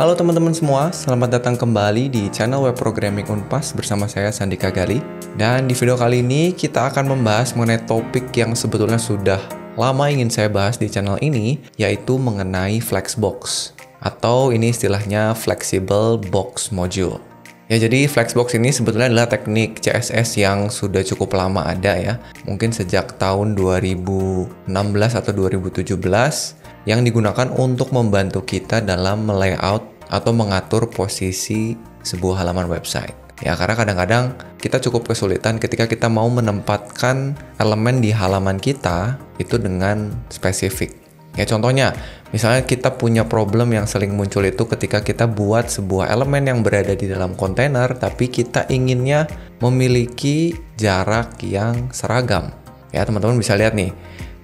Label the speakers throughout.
Speaker 1: Halo teman-teman semua, selamat datang kembali di channel web programming Unpas bersama saya Sandika Gali. Dan di video kali ini kita akan membahas mengenai topik yang sebetulnya sudah lama ingin saya bahas di channel ini, yaitu mengenai Flexbox atau ini istilahnya Flexible Box Module. Ya jadi Flexbox ini sebetulnya adalah teknik CSS yang sudah cukup lama ada ya. Mungkin sejak tahun 2016 atau 2017 yang digunakan untuk membantu kita dalam melayout atau mengatur posisi sebuah halaman website. Ya, karena kadang-kadang kita cukup kesulitan ketika kita mau menempatkan elemen di halaman kita itu dengan spesifik. Ya, contohnya, misalnya kita punya problem yang sering muncul itu ketika kita buat sebuah elemen yang berada di dalam kontainer, tapi kita inginnya memiliki jarak yang seragam. Ya, teman-teman bisa lihat nih,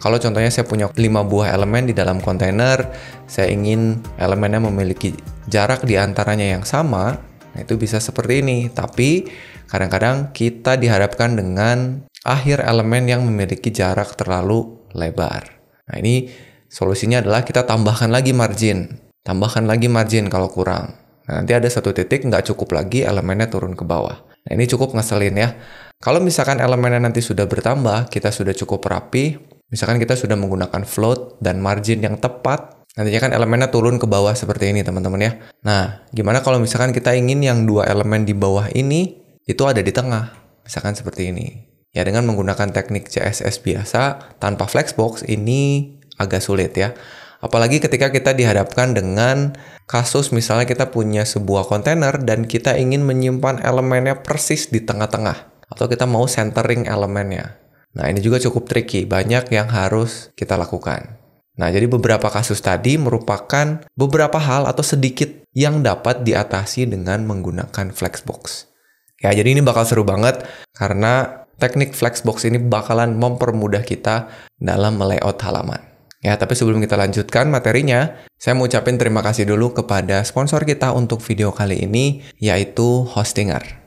Speaker 1: kalau contohnya saya punya 5 buah elemen di dalam kontainer, saya ingin elemennya memiliki jarak di antaranya yang sama, nah itu bisa seperti ini. Tapi kadang-kadang kita dihadapkan dengan akhir elemen yang memiliki jarak terlalu lebar. Nah ini solusinya adalah kita tambahkan lagi margin. Tambahkan lagi margin kalau kurang. Nah, nanti ada satu titik nggak cukup lagi elemennya turun ke bawah. Nah, ini cukup ngeselin ya. Kalau misalkan elemennya nanti sudah bertambah, kita sudah cukup rapi, Misalkan kita sudah menggunakan float dan margin yang tepat, nantinya kan elemennya turun ke bawah seperti ini teman-teman ya. Nah, gimana kalau misalkan kita ingin yang dua elemen di bawah ini itu ada di tengah, misalkan seperti ini. Ya dengan menggunakan teknik CSS biasa tanpa flexbox ini agak sulit ya. Apalagi ketika kita dihadapkan dengan kasus misalnya kita punya sebuah kontainer dan kita ingin menyimpan elemennya persis di tengah-tengah atau kita mau centering elemennya. Nah, ini juga cukup tricky, banyak yang harus kita lakukan. Nah, jadi beberapa kasus tadi merupakan beberapa hal atau sedikit yang dapat diatasi dengan menggunakan flexbox. Ya, jadi ini bakal seru banget karena teknik flexbox ini bakalan mempermudah kita dalam melayout halaman. Ya, tapi sebelum kita lanjutkan materinya, saya mau ucapin terima kasih dulu kepada sponsor kita untuk video kali ini, yaitu Hostinger.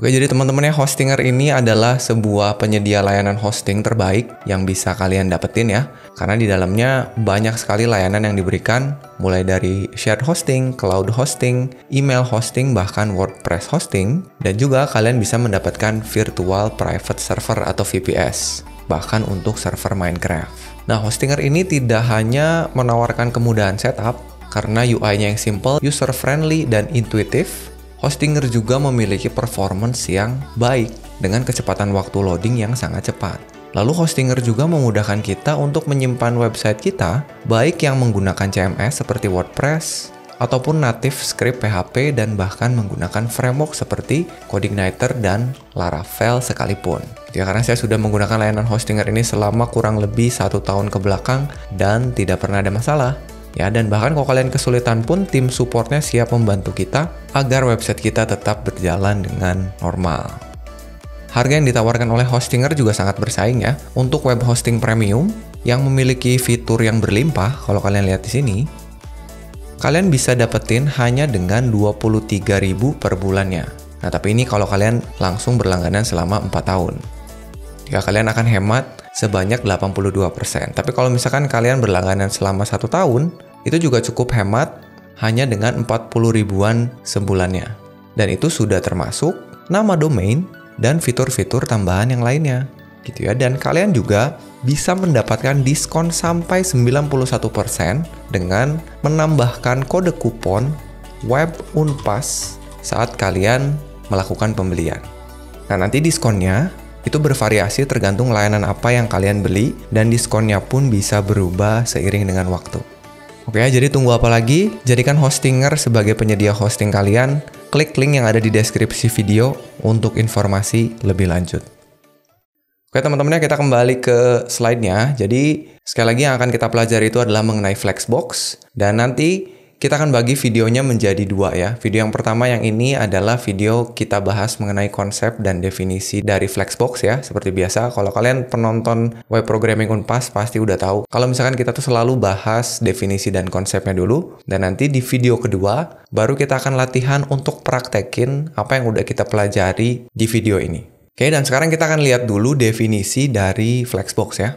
Speaker 1: Oke, jadi teman-teman ya, Hostinger ini adalah sebuah penyedia layanan hosting terbaik yang bisa kalian dapetin ya. Karena di dalamnya banyak sekali layanan yang diberikan, mulai dari shared hosting, cloud hosting, email hosting, bahkan WordPress hosting. Dan juga kalian bisa mendapatkan virtual private server atau VPS, bahkan untuk server Minecraft. Nah, Hostinger ini tidak hanya menawarkan kemudahan setup, karena UI-nya yang simple, user-friendly, dan intuitif, Hostinger juga memiliki performance yang baik dengan kecepatan waktu loading yang sangat cepat. Lalu Hostinger juga memudahkan kita untuk menyimpan website kita, baik yang menggunakan CMS seperti WordPress, ataupun native script PHP dan bahkan menggunakan framework seperti CodeIgniter dan Laravel sekalipun. Ya, karena saya sudah menggunakan layanan Hostinger ini selama kurang lebih satu tahun ke belakang dan tidak pernah ada masalah. Ya, dan bahkan kalau kalian kesulitan pun tim supportnya siap membantu kita agar website kita tetap berjalan dengan normal. Harga yang ditawarkan oleh Hostinger juga sangat bersaing ya. Untuk web hosting premium yang memiliki fitur yang berlimpah, kalau kalian lihat di sini, kalian bisa dapetin hanya dengan 23.000 per bulannya. Nah, tapi ini kalau kalian langsung berlangganan selama 4 tahun ya kalian akan hemat sebanyak 82%. Tapi kalau misalkan kalian berlangganan selama satu tahun, itu juga cukup hemat hanya dengan 40 ribuan sebulannya. Dan itu sudah termasuk nama domain dan fitur-fitur tambahan yang lainnya. Gitu ya. Dan kalian juga bisa mendapatkan diskon sampai 91% dengan menambahkan kode kupon web unpas saat kalian melakukan pembelian. Nah, nanti diskonnya itu bervariasi tergantung layanan apa yang kalian beli dan diskonnya pun bisa berubah seiring dengan waktu. Oke, jadi tunggu apa lagi? Jadikan Hostinger sebagai penyedia hosting kalian. Klik link yang ada di deskripsi video untuk informasi lebih lanjut. Oke teman-teman, kita kembali ke slide-nya. Jadi, sekali lagi yang akan kita pelajari itu adalah mengenai Flexbox. Dan nanti kita akan bagi videonya menjadi dua ya. Video yang pertama yang ini adalah video kita bahas mengenai konsep dan definisi dari Flexbox ya. Seperti biasa, kalau kalian penonton web programming Unpas pasti udah tahu. Kalau misalkan kita tuh selalu bahas definisi dan konsepnya dulu, dan nanti di video kedua baru kita akan latihan untuk praktekin apa yang udah kita pelajari di video ini. Oke, dan sekarang kita akan lihat dulu definisi dari Flexbox ya.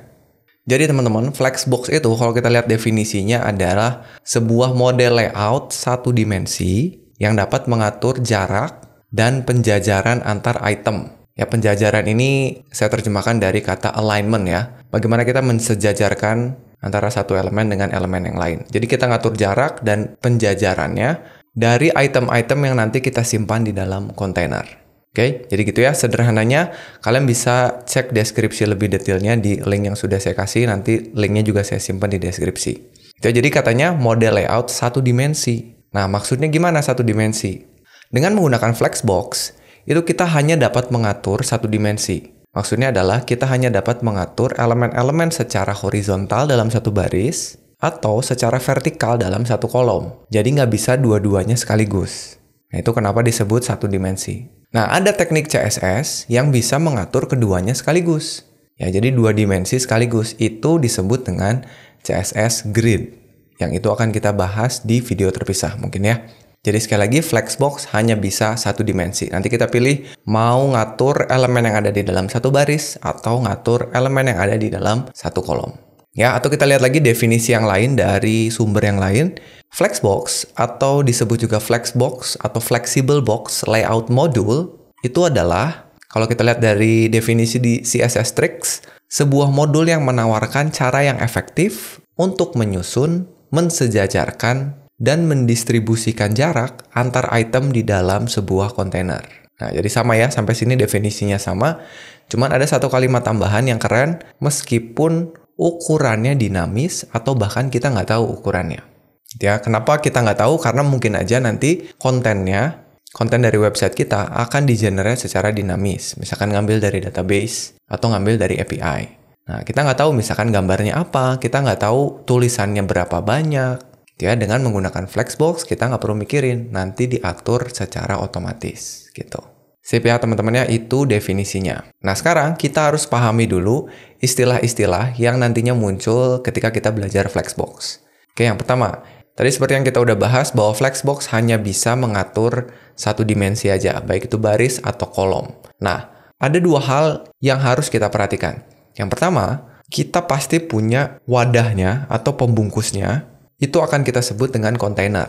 Speaker 1: Jadi teman-teman, flexbox itu kalau kita lihat definisinya adalah sebuah model layout satu dimensi yang dapat mengatur jarak dan penjajaran antar item. Ya, penjajaran ini saya terjemahkan dari kata alignment ya. Bagaimana kita mensejajarkan antara satu elemen dengan elemen yang lain. Jadi kita ngatur jarak dan penjajarannya dari item-item yang nanti kita simpan di dalam kontainer. Oke, okay? jadi gitu ya sederhananya kalian bisa cek deskripsi lebih detailnya di link yang sudah saya kasih nanti linknya juga saya simpan di deskripsi. Itu ya. jadi katanya model layout satu dimensi. Nah maksudnya gimana satu dimensi? Dengan menggunakan flexbox itu kita hanya dapat mengatur satu dimensi. Maksudnya adalah kita hanya dapat mengatur elemen-elemen secara horizontal dalam satu baris atau secara vertikal dalam satu kolom. Jadi nggak bisa dua-duanya sekaligus. Nah itu kenapa disebut satu dimensi. Nah, ada teknik CSS yang bisa mengatur keduanya sekaligus. Ya, jadi dua dimensi sekaligus itu disebut dengan CSS grid. Yang itu akan kita bahas di video terpisah mungkin ya. Jadi sekali lagi flexbox hanya bisa satu dimensi. Nanti kita pilih mau ngatur elemen yang ada di dalam satu baris atau ngatur elemen yang ada di dalam satu kolom. Ya, atau kita lihat lagi definisi yang lain dari sumber yang lain. Flexbox atau disebut juga Flexbox atau Flexible Box Layout Module itu adalah kalau kita lihat dari definisi di CSS Tricks, sebuah modul yang menawarkan cara yang efektif untuk menyusun, mensejajarkan, dan mendistribusikan jarak antar item di dalam sebuah kontainer. Nah, jadi sama ya, sampai sini definisinya sama. Cuman ada satu kalimat tambahan yang keren, meskipun ukurannya dinamis atau bahkan kita nggak tahu ukurannya. Ya, kenapa kita nggak tahu? Karena mungkin aja nanti kontennya, konten dari website kita akan di digenerate secara dinamis. Misalkan ngambil dari database atau ngambil dari API. Nah, kita nggak tahu misalkan gambarnya apa, kita nggak tahu tulisannya berapa banyak. Ya, dengan menggunakan Flexbox, kita nggak perlu mikirin, nanti diatur secara otomatis gitu. Sip ya teman-teman itu definisinya. Nah sekarang kita harus pahami dulu istilah-istilah yang nantinya muncul ketika kita belajar Flexbox. Oke, yang pertama, Tadi seperti yang kita udah bahas bahwa flexbox hanya bisa mengatur satu dimensi aja, baik itu baris atau kolom. Nah, ada dua hal yang harus kita perhatikan. Yang pertama, kita pasti punya wadahnya atau pembungkusnya, itu akan kita sebut dengan container.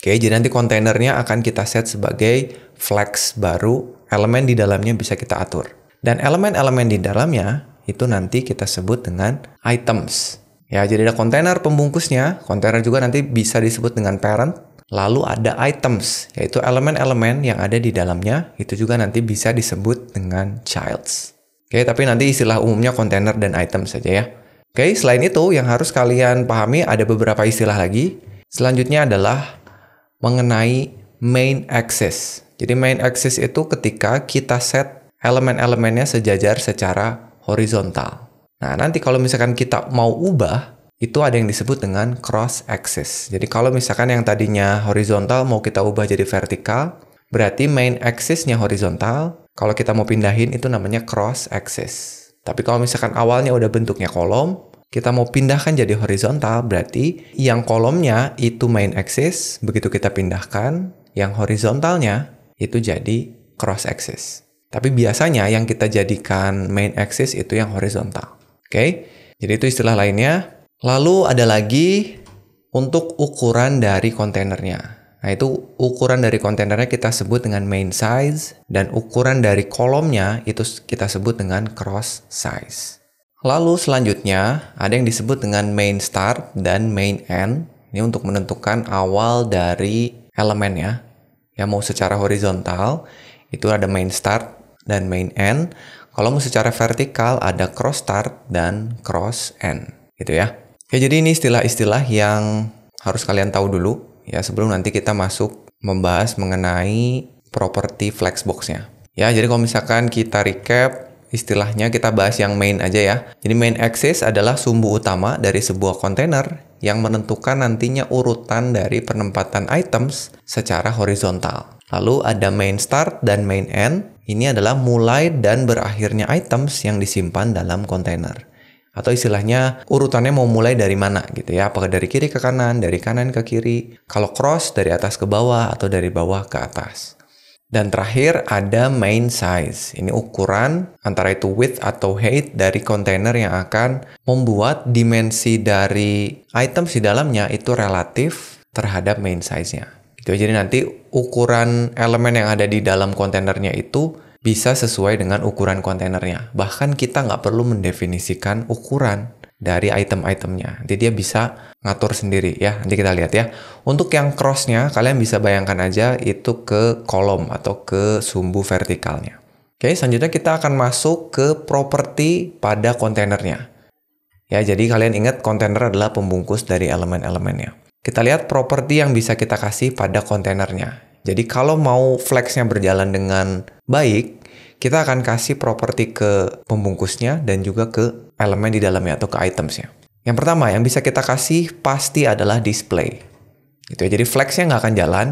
Speaker 1: Oke, jadi nanti kontainernya akan kita set sebagai flex baru, elemen di dalamnya bisa kita atur. Dan elemen-elemen di dalamnya itu nanti kita sebut dengan items. Ya, jadi ada kontainer pembungkusnya. Kontainer juga nanti bisa disebut dengan parent. Lalu ada items, yaitu elemen-elemen yang ada di dalamnya. Itu juga nanti bisa disebut dengan childs. Oke, tapi nanti istilah umumnya kontainer dan item saja ya. Oke, selain itu yang harus kalian pahami ada beberapa istilah lagi. Selanjutnya adalah mengenai main axis. Jadi main axis itu ketika kita set elemen-elemennya sejajar secara horizontal. Nah, nanti kalau misalkan kita mau ubah, itu ada yang disebut dengan cross axis. Jadi kalau misalkan yang tadinya horizontal mau kita ubah jadi vertikal, berarti main axisnya horizontal. Kalau kita mau pindahin itu namanya cross axis. Tapi kalau misalkan awalnya udah bentuknya kolom, kita mau pindahkan jadi horizontal, berarti yang kolomnya itu main axis, begitu kita pindahkan, yang horizontalnya itu jadi cross axis. Tapi biasanya yang kita jadikan main axis itu yang horizontal. Oke, okay? jadi itu istilah lainnya. Lalu ada lagi untuk ukuran dari kontainernya. Nah itu ukuran dari kontainernya kita sebut dengan main size dan ukuran dari kolomnya itu kita sebut dengan cross size. Lalu selanjutnya ada yang disebut dengan main start dan main end. Ini untuk menentukan awal dari elemennya. Ya mau secara horizontal itu ada main start dan main end. Kolom secara vertikal ada cross start dan cross end gitu ya. Oke, ya, jadi ini istilah-istilah yang harus kalian tahu dulu ya sebelum nanti kita masuk membahas mengenai properti flexboxnya. Ya, jadi kalau misalkan kita recap istilahnya kita bahas yang main aja ya. Jadi main axis adalah sumbu utama dari sebuah kontainer yang menentukan nantinya urutan dari penempatan items secara horizontal. Lalu ada main start dan main end. Ini adalah mulai dan berakhirnya items yang disimpan dalam kontainer. Atau istilahnya urutannya mau mulai dari mana gitu ya. Apakah dari kiri ke kanan, dari kanan ke kiri. Kalau cross dari atas ke bawah atau dari bawah ke atas. Dan terakhir ada main size. Ini ukuran antara itu width atau height dari kontainer yang akan membuat dimensi dari items di dalamnya itu relatif terhadap main size-nya gitu. Jadi nanti ukuran elemen yang ada di dalam kontainernya itu bisa sesuai dengan ukuran kontainernya. Bahkan kita nggak perlu mendefinisikan ukuran dari item-itemnya. Jadi dia bisa ngatur sendiri ya. Nanti kita lihat ya. Untuk yang crossnya kalian bisa bayangkan aja itu ke kolom atau ke sumbu vertikalnya. Oke, selanjutnya kita akan masuk ke properti pada kontainernya. Ya, jadi kalian ingat kontainer adalah pembungkus dari elemen-elemennya. Kita lihat properti yang bisa kita kasih pada kontainernya. Jadi kalau mau flexnya berjalan dengan baik, kita akan kasih properti ke pembungkusnya dan juga ke elemen di dalamnya atau ke itemsnya. Yang pertama yang bisa kita kasih pasti adalah display. Gitu ya. Jadi flexnya nggak akan jalan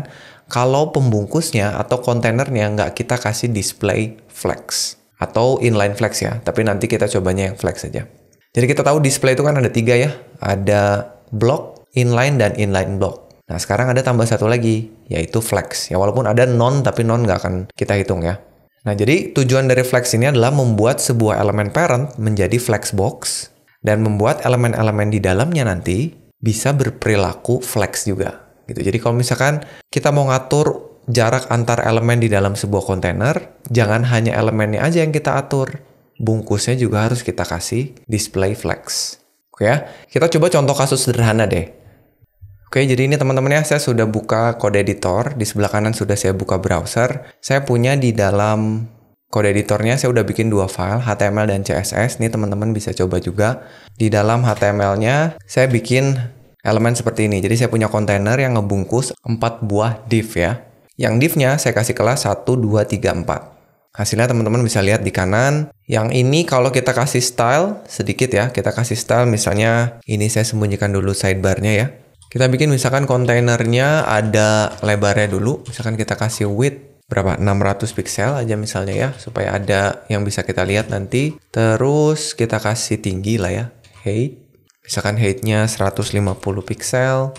Speaker 1: kalau pembungkusnya atau kontainernya nggak kita kasih display flex atau inline flex ya. Tapi nanti kita cobanya yang flex saja. Jadi kita tahu display itu kan ada tiga ya. Ada block, inline dan inline block. Nah sekarang ada tambah satu lagi, yaitu flex. Ya walaupun ada non, tapi non nggak akan kita hitung ya. Nah jadi tujuan dari flex ini adalah membuat sebuah elemen parent menjadi flex box dan membuat elemen-elemen di dalamnya nanti bisa berperilaku flex juga. Gitu. Jadi kalau misalkan kita mau ngatur jarak antar elemen di dalam sebuah kontainer, jangan hanya elemennya aja yang kita atur. Bungkusnya juga harus kita kasih display flex. Oke ya, kita coba contoh kasus sederhana deh. Oke, jadi ini teman-teman ya, saya sudah buka kode editor. Di sebelah kanan sudah saya buka browser. Saya punya di dalam kode editornya saya udah bikin dua file, HTML dan CSS. Ini teman-teman bisa coba juga. Di dalam HTML-nya saya bikin elemen seperti ini. Jadi saya punya kontainer yang ngebungkus empat buah div ya. Yang div-nya saya kasih kelas 1, 2, 3, 4. Hasilnya teman-teman bisa lihat di kanan. Yang ini kalau kita kasih style sedikit ya, kita kasih style misalnya ini saya sembunyikan dulu sidebarnya ya. Kita bikin misalkan kontainernya ada lebarnya dulu, misalkan kita kasih width berapa 600 pixel aja misalnya ya supaya ada yang bisa kita lihat nanti terus kita kasih tinggi lah ya height misalkan heightnya 150 pixel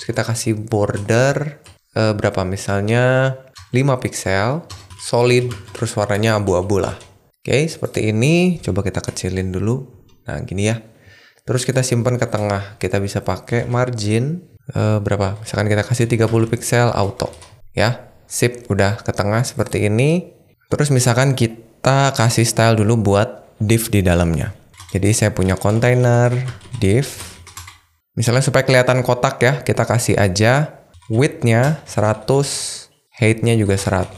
Speaker 1: terus kita kasih border eh, berapa misalnya 5 pixel solid terus warnanya abu-abu lah oke seperti ini coba kita kecilin dulu nah gini ya Terus kita simpan ke tengah. Kita bisa pakai margin eh, berapa? Misalkan kita kasih 30 pixel auto. Ya, sip udah ke tengah seperti ini. Terus misalkan kita kasih style dulu buat div di dalamnya. Jadi saya punya container div. Misalnya supaya kelihatan kotak ya, kita kasih aja widthnya nya 100, height-nya juga 100.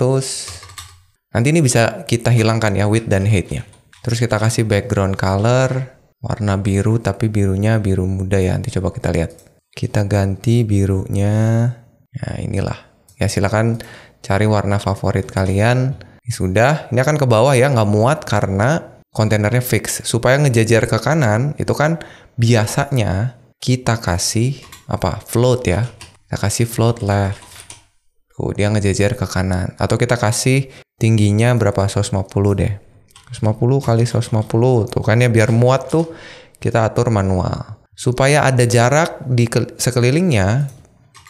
Speaker 1: Nanti ini bisa kita hilangkan ya width dan height-nya. Terus kita kasih background color warna biru tapi birunya biru muda ya nanti coba kita lihat kita ganti birunya nah inilah ya silakan cari warna favorit kalian sudah ini akan ke bawah ya nggak muat karena kontainernya fix supaya ngejajar ke kanan itu kan biasanya kita kasih apa float ya kita kasih float left tuh dia ngejajar ke kanan atau kita kasih tingginya berapa 150 deh 150 kali 150 tuh kan ya biar muat tuh kita atur manual. Supaya ada jarak di sekelilingnya,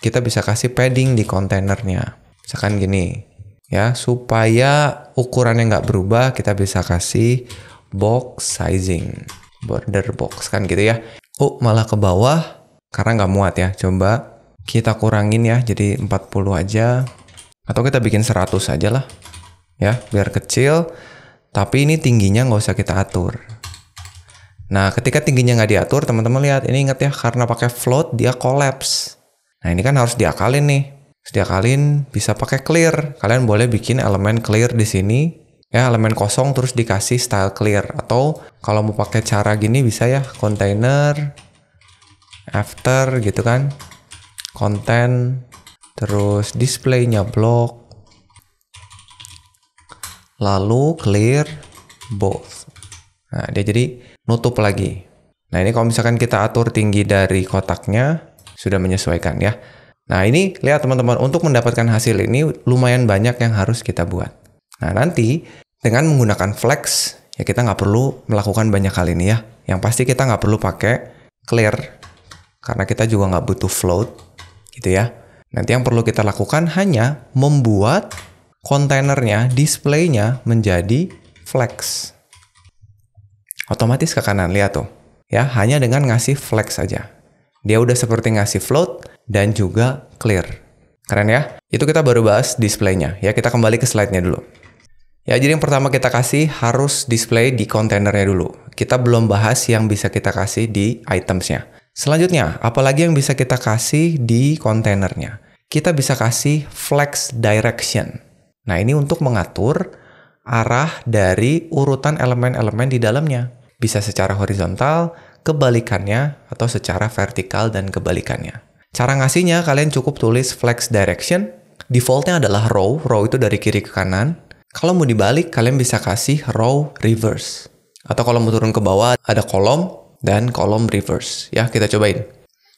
Speaker 1: kita bisa kasih padding di kontainernya. Misalkan gini, ya supaya ukurannya nggak berubah, kita bisa kasih box sizing, border box kan gitu ya. Oh malah ke bawah karena nggak muat ya. Coba kita kurangin ya jadi 40 aja atau kita bikin 100 aja lah ya biar kecil tapi ini tingginya nggak usah kita atur. Nah, ketika tingginya nggak diatur, teman-teman lihat ini ingat ya karena pakai float dia collapse. Nah, ini kan harus diakalin nih. Harus diakalin bisa pakai clear. Kalian boleh bikin elemen clear di sini ya elemen kosong terus dikasih style clear atau kalau mau pakai cara gini bisa ya container after gitu kan konten terus display-nya block lalu clear both. Nah, dia jadi nutup lagi. Nah, ini kalau misalkan kita atur tinggi dari kotaknya, sudah menyesuaikan ya. Nah, ini lihat teman-teman, untuk mendapatkan hasil ini lumayan banyak yang harus kita buat. Nah, nanti dengan menggunakan flex, ya kita nggak perlu melakukan banyak hal ini ya. Yang pasti kita nggak perlu pakai clear, karena kita juga nggak butuh float, gitu ya. Nanti yang perlu kita lakukan hanya membuat kontainernya, displaynya menjadi flex. Otomatis ke kanan, lihat tuh. Ya, hanya dengan ngasih flex aja. Dia udah seperti ngasih float dan juga clear. Keren ya? Itu kita baru bahas displaynya. Ya, kita kembali ke slide-nya dulu. Ya, jadi yang pertama kita kasih harus display di kontainernya dulu. Kita belum bahas yang bisa kita kasih di itemsnya. Selanjutnya, apalagi yang bisa kita kasih di kontainernya? Kita bisa kasih flex direction. Nah, ini untuk mengatur arah dari urutan elemen-elemen di dalamnya. Bisa secara horizontal, kebalikannya, atau secara vertikal dan kebalikannya. Cara ngasihnya, kalian cukup tulis flex direction. Defaultnya adalah row, row itu dari kiri ke kanan. Kalau mau dibalik, kalian bisa kasih row reverse. Atau kalau mau turun ke bawah, ada kolom dan kolom reverse. Ya, kita cobain.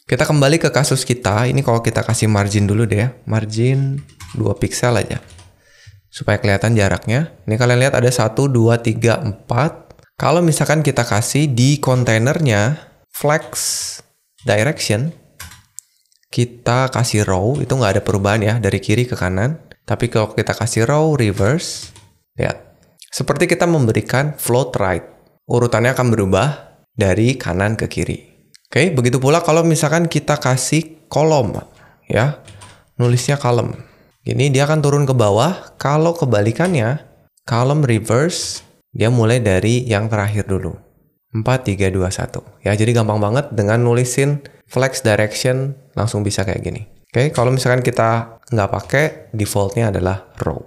Speaker 1: Kita kembali ke kasus kita. Ini kalau kita kasih margin dulu deh ya. Margin 2 pixel aja supaya kelihatan jaraknya. Ini kalian lihat ada 1, 2, 3, 4. Kalau misalkan kita kasih di kontainernya flex direction, kita kasih row, itu nggak ada perubahan ya dari kiri ke kanan. Tapi kalau kita kasih row reverse, lihat. Seperti kita memberikan float right. Urutannya akan berubah dari kanan ke kiri. Oke, begitu pula kalau misalkan kita kasih kolom ya. Nulisnya kolom. Ini dia akan turun ke bawah. Kalau kebalikannya, kalau reverse, dia mulai dari yang terakhir dulu. 4, 3, 2, 1. Ya, jadi gampang banget dengan nulisin flex direction langsung bisa kayak gini. Oke, kalau misalkan kita nggak pakai, defaultnya adalah row.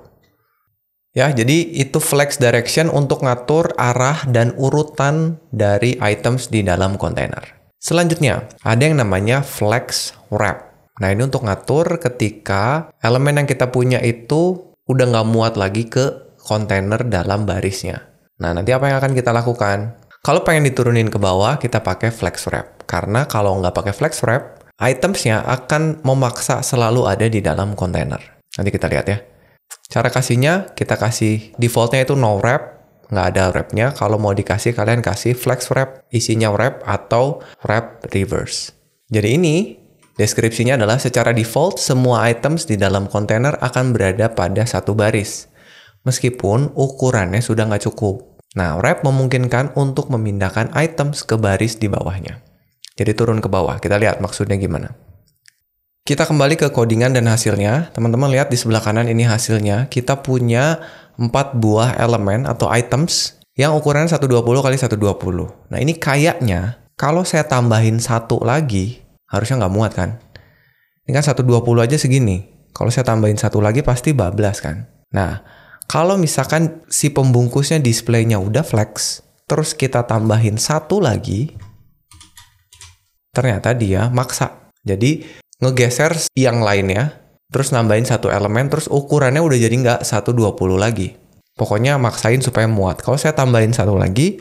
Speaker 1: Ya, jadi itu flex direction untuk ngatur arah dan urutan dari items di dalam kontainer. Selanjutnya, ada yang namanya flex wrap. Nah ini untuk ngatur ketika elemen yang kita punya itu udah nggak muat lagi ke kontainer dalam barisnya. Nah nanti apa yang akan kita lakukan? Kalau pengen diturunin ke bawah, kita pakai flex wrap. Karena kalau nggak pakai flex wrap, itemsnya akan memaksa selalu ada di dalam kontainer. Nanti kita lihat ya. Cara kasihnya, kita kasih defaultnya itu no wrap, nggak ada wrapnya. Kalau mau dikasih, kalian kasih flex wrap, isinya wrap, atau wrap reverse. Jadi ini Deskripsinya adalah secara default semua items di dalam kontainer akan berada pada satu baris. Meskipun ukurannya sudah nggak cukup. Nah, wrap memungkinkan untuk memindahkan items ke baris di bawahnya. Jadi turun ke bawah, kita lihat maksudnya gimana. Kita kembali ke codingan dan hasilnya. Teman-teman lihat di sebelah kanan ini hasilnya. Kita punya 4 buah elemen atau items yang ukuran 120 kali 120. Nah, ini kayaknya kalau saya tambahin satu lagi, harusnya nggak muat kan? Ini kan 120 aja segini. Kalau saya tambahin satu lagi pasti bablas kan? Nah, kalau misalkan si pembungkusnya displaynya udah flex, terus kita tambahin satu lagi, ternyata dia maksa. Jadi ngegeser yang lainnya, terus nambahin satu elemen, terus ukurannya udah jadi nggak 120 lagi. Pokoknya maksain supaya muat. Kalau saya tambahin satu lagi,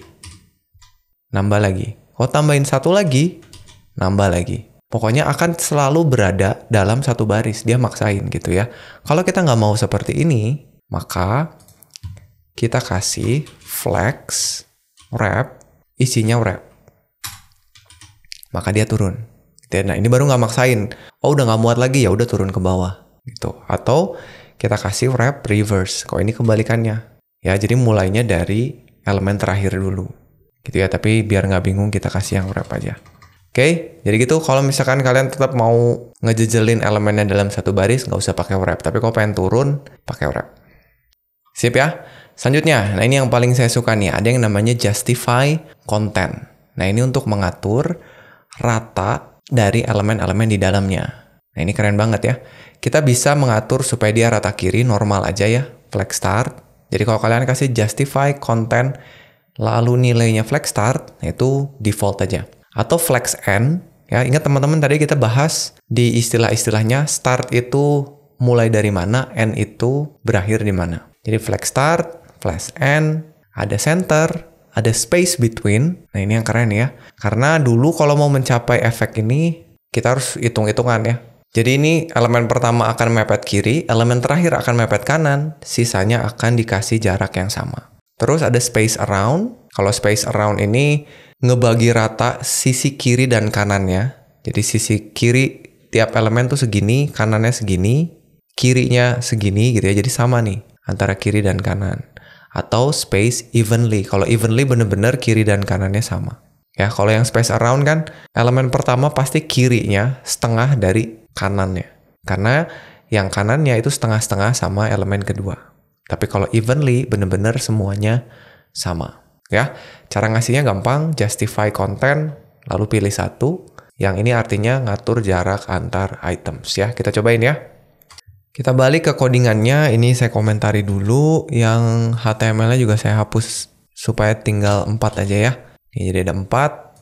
Speaker 1: nambah lagi. Kalau tambahin satu lagi, nambah lagi. Pokoknya akan selalu berada dalam satu baris. Dia maksain gitu ya. Kalau kita nggak mau seperti ini, maka kita kasih flex wrap, isinya wrap. Maka dia turun. Nah ini baru nggak maksain. Oh udah nggak muat lagi ya udah turun ke bawah gitu. Atau kita kasih wrap reverse. Kok ini kebalikannya? Ya jadi mulainya dari elemen terakhir dulu. Gitu ya. Tapi biar nggak bingung kita kasih yang wrap aja okay? jadi gitu kalau misalkan kalian tetap mau ngejejelin elemennya dalam satu baris nggak usah pakai wrap tapi kalau pengen turun pakai wrap Siap ya selanjutnya nah ini yang paling saya suka nih ada yang namanya justify content nah ini untuk mengatur rata dari elemen-elemen di dalamnya nah ini keren banget ya kita bisa mengatur supaya dia rata kiri normal aja ya flex start jadi kalau kalian kasih justify content lalu nilainya flex start nah itu default aja atau flex n Ya, ingat teman-teman tadi kita bahas di istilah-istilahnya start itu mulai dari mana, end itu berakhir di mana. Jadi flex start, flex n ada center, ada space between. Nah, ini yang keren ya. Karena dulu kalau mau mencapai efek ini, kita harus hitung-hitungan ya. Jadi ini elemen pertama akan mepet kiri, elemen terakhir akan mepet kanan, sisanya akan dikasih jarak yang sama. Terus ada space around. Kalau space around ini ngebagi rata sisi kiri dan kanannya. Jadi sisi kiri tiap elemen tuh segini, kanannya segini, kirinya segini gitu ya. Jadi sama nih antara kiri dan kanan. Atau space evenly. Kalau evenly bener-bener kiri dan kanannya sama. Ya, kalau yang space around kan elemen pertama pasti kirinya setengah dari kanannya. Karena yang kanannya itu setengah-setengah sama elemen kedua. Tapi kalau evenly bener-bener semuanya sama. Ya, cara ngasihnya gampang, justify konten, lalu pilih satu. Yang ini artinya ngatur jarak antar items ya. Kita cobain ya. Kita balik ke codingannya, ini saya komentari dulu. Yang HTML-nya juga saya hapus supaya tinggal 4 aja ya. Ini jadi ada 4.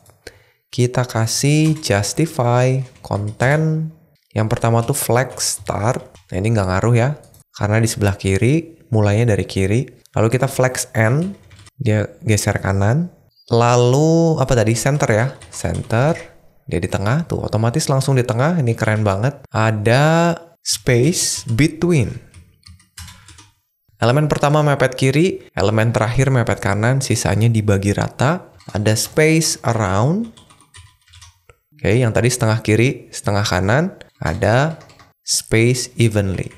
Speaker 1: Kita kasih justify konten. Yang pertama tuh flex start. Nah ini nggak ngaruh ya, karena di sebelah kiri, mulainya dari kiri. Lalu kita flex end, dia geser kanan. Lalu apa tadi? Center ya. Center. Dia di tengah tuh. Otomatis langsung di tengah. Ini keren banget. Ada space between. Elemen pertama mepet kiri, elemen terakhir mepet kanan, sisanya dibagi rata. Ada space around. Oke, yang tadi setengah kiri, setengah kanan. Ada space evenly.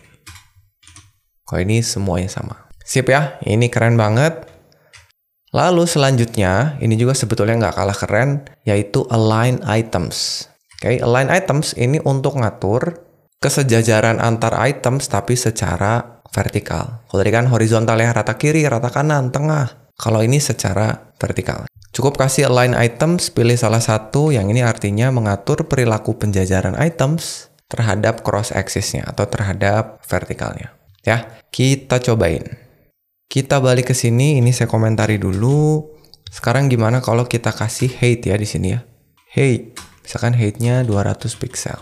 Speaker 1: kok ini semuanya sama. Sip ya, ini keren banget. Lalu selanjutnya, ini juga sebetulnya nggak kalah keren, yaitu align items. Oke, okay, align items ini untuk ngatur kesejajaran antar items tapi secara vertikal. Kalau tadi kan horizontal ya, rata kiri, rata kanan, tengah. Kalau ini secara vertikal. Cukup kasih align items, pilih salah satu, yang ini artinya mengatur perilaku penjajaran items terhadap cross axisnya atau terhadap vertikalnya. Ya, kita cobain. Kita balik ke sini, ini saya komentari dulu. Sekarang gimana kalau kita kasih hate ya di sini ya? Hey, Misalkan hate-nya 200 pixel.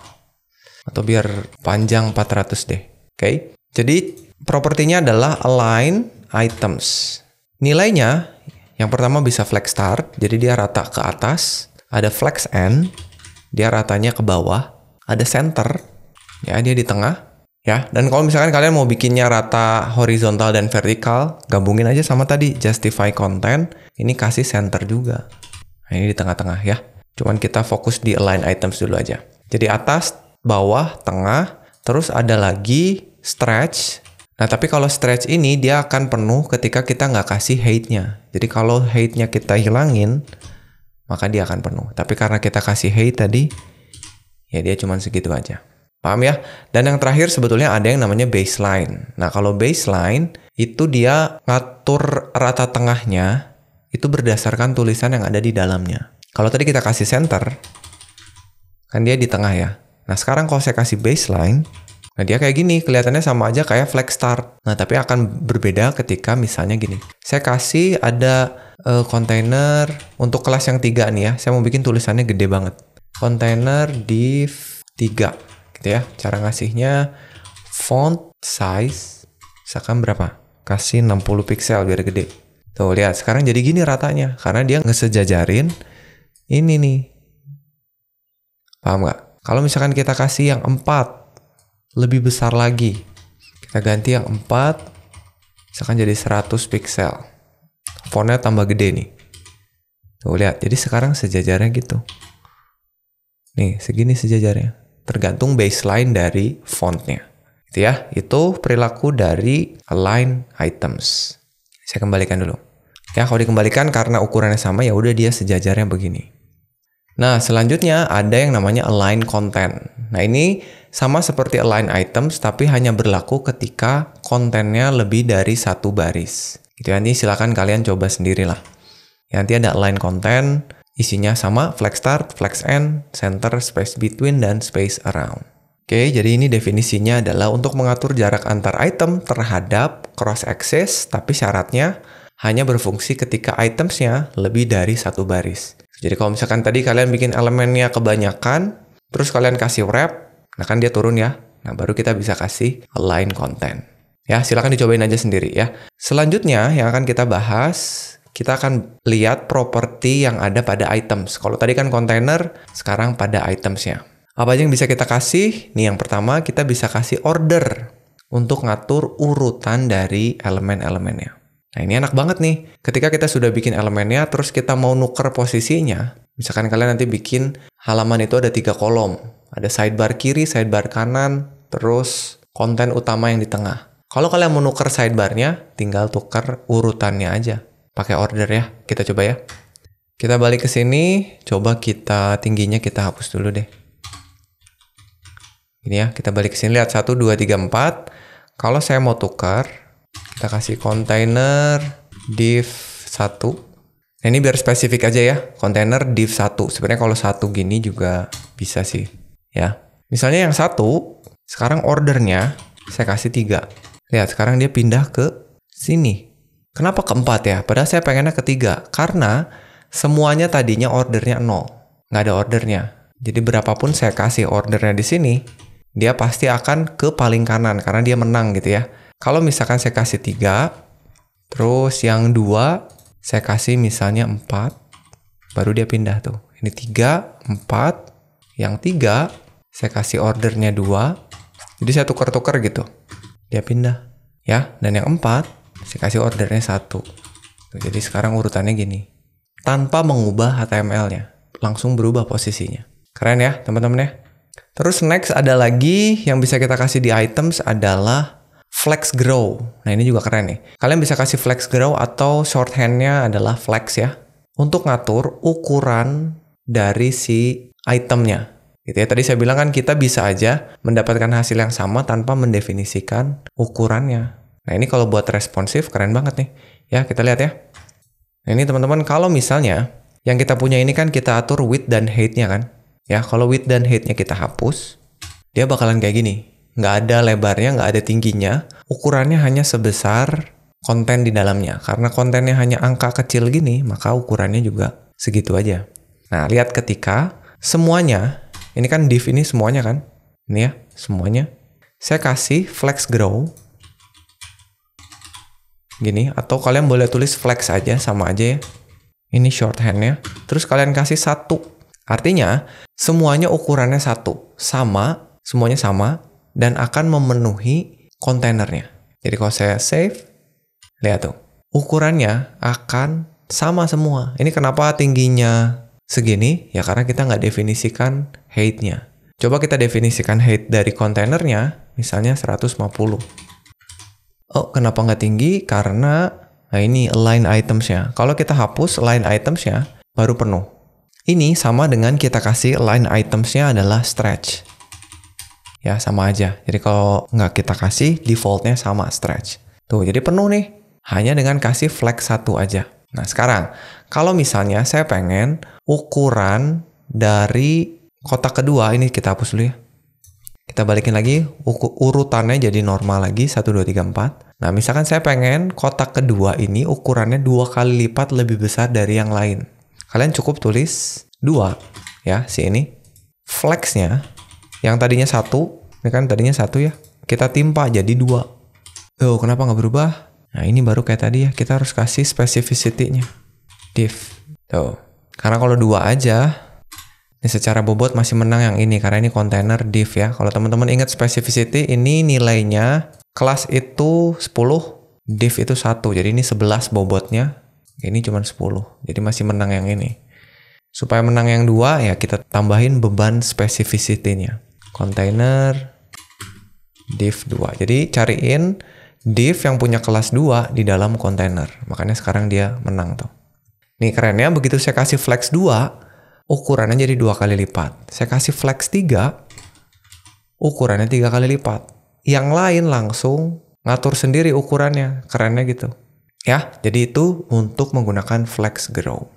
Speaker 1: Atau biar panjang 400 deh. Oke. Okay? Jadi propertinya adalah align items. Nilainya yang pertama bisa flex start, jadi dia rata ke atas. Ada flex end, dia ratanya ke bawah. Ada center, ya dia di tengah Ya, dan kalau misalkan kalian mau bikinnya rata horizontal dan vertikal, gabungin aja sama tadi justify content, ini kasih center juga. Nah, ini di tengah-tengah ya. Cuman kita fokus di align items dulu aja. Jadi atas, bawah, tengah, terus ada lagi stretch. Nah, tapi kalau stretch ini dia akan penuh ketika kita nggak kasih height-nya. Jadi kalau height-nya kita hilangin, maka dia akan penuh. Tapi karena kita kasih height tadi, ya dia cuma segitu aja. Paham ya? Dan yang terakhir sebetulnya ada yang namanya baseline. Nah, kalau baseline itu dia ngatur rata tengahnya itu berdasarkan tulisan yang ada di dalamnya. Kalau tadi kita kasih center, kan dia di tengah ya. Nah, sekarang kalau saya kasih baseline, nah dia kayak gini, kelihatannya sama aja kayak flag start. Nah, tapi akan berbeda ketika misalnya gini. Saya kasih ada uh, container untuk kelas yang tiga nih ya. Saya mau bikin tulisannya gede banget. Container div 3 gitu ya cara ngasihnya font size misalkan berapa kasih 60 pixel biar gede tuh lihat sekarang jadi gini ratanya karena dia ngesejajarin ini nih paham nggak kalau misalkan kita kasih yang 4 lebih besar lagi kita ganti yang 4 misalkan jadi 100 pixel fontnya tambah gede nih tuh lihat jadi sekarang sejajarnya gitu nih segini sejajarnya tergantung baseline dari fontnya. Gitu ya, itu perilaku dari align items. Saya kembalikan dulu. Ya, kalau dikembalikan karena ukurannya sama ya udah dia sejajarnya begini. Nah, selanjutnya ada yang namanya align content. Nah, ini sama seperti align items tapi hanya berlaku ketika kontennya lebih dari satu baris. Gitu ya, nanti silakan kalian coba sendirilah. Ya, nanti ada align content, Isinya sama, flex start, flex end, center, space between, dan space around. Oke, jadi ini definisinya adalah untuk mengatur jarak antar item terhadap cross axis, tapi syaratnya hanya berfungsi ketika itemsnya lebih dari satu baris. Jadi kalau misalkan tadi kalian bikin elemennya kebanyakan, terus kalian kasih wrap, nah kan dia turun ya. Nah, baru kita bisa kasih align content. Ya, silahkan dicobain aja sendiri ya. Selanjutnya yang akan kita bahas kita akan lihat properti yang ada pada items. Kalau tadi kan container, sekarang pada itemsnya. Apa aja yang bisa kita kasih? Nih yang pertama, kita bisa kasih order untuk ngatur urutan dari elemen-elemennya. Nah ini enak banget nih. Ketika kita sudah bikin elemennya, terus kita mau nuker posisinya. Misalkan kalian nanti bikin halaman itu ada tiga kolom. Ada sidebar kiri, sidebar kanan, terus konten utama yang di tengah. Kalau kalian mau nuker sidebarnya, tinggal tuker urutannya aja pakai order ya. Kita coba ya. Kita balik ke sini, coba kita tingginya kita hapus dulu deh. Ini ya, kita balik ke sini lihat 1 2 3 4. Kalau saya mau tukar, kita kasih container div 1. Nah, ini biar spesifik aja ya, container div 1. Sebenarnya kalau satu gini juga bisa sih, ya. Misalnya yang satu, sekarang ordernya saya kasih tiga. Lihat, sekarang dia pindah ke sini. Kenapa keempat ya? Padahal saya pengennya ketiga. Karena semuanya tadinya ordernya nol. Nggak ada ordernya. Jadi berapapun saya kasih ordernya di sini, dia pasti akan ke paling kanan karena dia menang gitu ya. Kalau misalkan saya kasih tiga, terus yang dua saya kasih misalnya empat, baru dia pindah tuh. Ini tiga, empat, yang tiga, saya kasih ordernya dua. jadi saya tukar-tukar gitu. Dia pindah. Ya, dan yang empat saya kasih ordernya satu jadi sekarang urutannya gini tanpa mengubah HTML-nya langsung berubah posisinya keren ya teman-teman ya terus next ada lagi yang bisa kita kasih di items adalah flex grow nah ini juga keren nih kalian bisa kasih flex grow atau shorthand-nya adalah flex ya untuk ngatur ukuran dari si itemnya gitu ya. Tadi saya bilang kan kita bisa aja mendapatkan hasil yang sama tanpa mendefinisikan ukurannya. Nah ini kalau buat responsif keren banget nih. Ya kita lihat ya. Nah ini teman-teman kalau misalnya yang kita punya ini kan kita atur width dan height-nya kan. Ya kalau width dan height-nya kita hapus, dia bakalan kayak gini. Nggak ada lebarnya, nggak ada tingginya. Ukurannya hanya sebesar konten di dalamnya. Karena kontennya hanya angka kecil gini, maka ukurannya juga segitu aja. Nah lihat ketika semuanya, ini kan div ini semuanya kan. Ini ya, semuanya. Saya kasih flex grow gini atau kalian boleh tulis flex aja sama aja ya ini shorthandnya terus kalian kasih satu artinya semuanya ukurannya satu sama semuanya sama dan akan memenuhi kontainernya jadi kalau saya save lihat tuh ukurannya akan sama semua ini kenapa tingginya segini ya karena kita nggak definisikan height-nya coba kita definisikan height dari kontainernya misalnya 150 Oh, kenapa nggak tinggi? Karena nah ini line itemsnya. Kalau kita hapus line itemsnya, baru penuh. Ini sama dengan kita kasih line itemsnya adalah stretch. Ya, sama aja. Jadi kalau nggak kita kasih, defaultnya sama stretch. Tuh, jadi penuh nih. Hanya dengan kasih flex satu aja. Nah, sekarang, kalau misalnya saya pengen ukuran dari kotak kedua, ini kita hapus dulu ya kita balikin lagi urutannya jadi normal lagi 1 2 3 4. Nah, misalkan saya pengen kotak kedua ini ukurannya dua kali lipat lebih besar dari yang lain. Kalian cukup tulis dua ya, si ini. Flexnya yang tadinya satu, ini kan tadinya satu ya, kita timpa jadi dua. Oh, kenapa nggak berubah? Nah, ini baru kayak tadi ya, kita harus kasih specificity-nya. Div. Tuh. Karena kalau dua aja, ini secara bobot masih menang yang ini karena ini container div ya. Kalau teman-teman ingat specificity ini nilainya kelas itu 10, div itu 1. Jadi ini 11 bobotnya. Ini cuma 10. Jadi masih menang yang ini. Supaya menang yang dua ya kita tambahin beban specificity-nya. Container div 2. Jadi cariin div yang punya kelas 2 di dalam container. Makanya sekarang dia menang tuh. Nih kerennya begitu saya kasih flex 2, ukurannya jadi dua kali lipat. Saya kasih flex 3, ukurannya tiga kali lipat. Yang lain langsung ngatur sendiri ukurannya, kerennya gitu. Ya, jadi itu untuk menggunakan flex grow.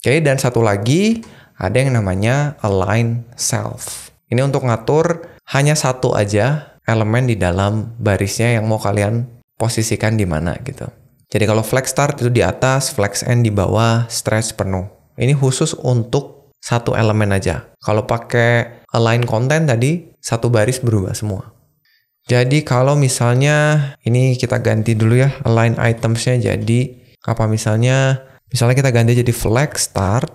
Speaker 1: Oke, dan satu lagi ada yang namanya align self. Ini untuk ngatur hanya satu aja elemen di dalam barisnya yang mau kalian posisikan di mana gitu. Jadi kalau flex start itu di atas, flex end di bawah, stretch penuh. Ini khusus untuk satu elemen aja. Kalau pakai align content tadi, satu baris berubah semua. Jadi kalau misalnya ini kita ganti dulu ya align itemsnya jadi apa misalnya misalnya kita ganti jadi flag start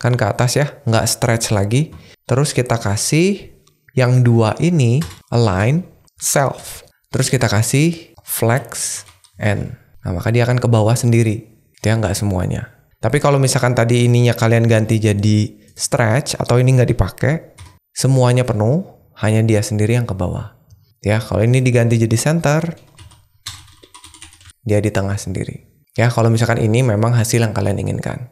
Speaker 1: kan ke atas ya nggak stretch lagi terus kita kasih yang dua ini align self terus kita kasih flex n nah maka dia akan ke bawah sendiri dia nggak semuanya tapi kalau misalkan tadi ininya kalian ganti jadi stretch atau ini nggak dipakai, semuanya penuh, hanya dia sendiri yang ke bawah. Ya, kalau ini diganti jadi center, dia di tengah sendiri. Ya, kalau misalkan ini memang hasil yang kalian inginkan.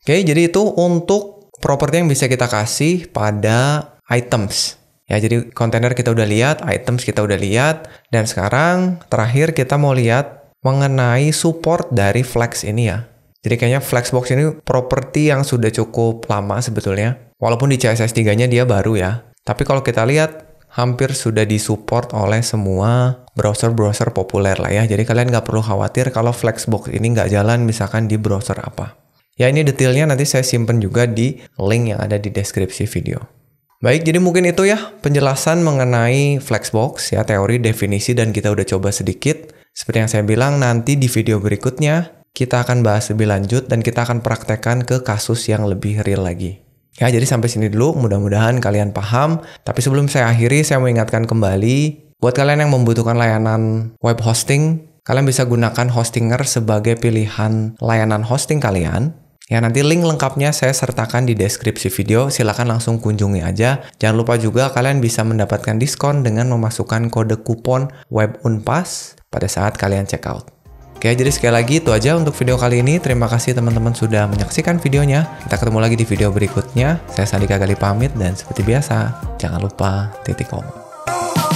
Speaker 1: Oke, jadi itu untuk properti yang bisa kita kasih pada items. Ya, jadi kontainer kita udah lihat, items kita udah lihat, dan sekarang terakhir kita mau lihat mengenai support dari Flex ini ya. Jadi kayaknya Flexbox ini properti yang sudah cukup lama sebetulnya. Walaupun di CSS 3-nya dia baru ya. Tapi kalau kita lihat, hampir sudah disupport oleh semua browser-browser populer lah ya. Jadi kalian nggak perlu khawatir kalau Flexbox ini nggak jalan misalkan di browser apa. Ya ini detailnya nanti saya simpen juga di link yang ada di deskripsi video. Baik, jadi mungkin itu ya penjelasan mengenai Flexbox, ya teori, definisi, dan kita udah coba sedikit. Seperti yang saya bilang, nanti di video berikutnya kita akan bahas lebih lanjut dan kita akan praktekkan ke kasus yang lebih real lagi. Ya, jadi sampai sini dulu, mudah-mudahan kalian paham. Tapi sebelum saya akhiri, saya mengingatkan kembali, buat kalian yang membutuhkan layanan web hosting, kalian bisa gunakan Hostinger sebagai pilihan layanan hosting kalian. Ya, nanti link lengkapnya saya sertakan di deskripsi video, silahkan langsung kunjungi aja. Jangan lupa juga kalian bisa mendapatkan diskon dengan memasukkan kode kupon web unpas pada saat kalian check out. Oke, jadi sekali lagi itu aja untuk video kali ini. Terima kasih teman-teman sudah menyaksikan videonya. Kita ketemu lagi di video berikutnya. Saya Sandika Gali pamit dan seperti biasa, jangan lupa titik koma.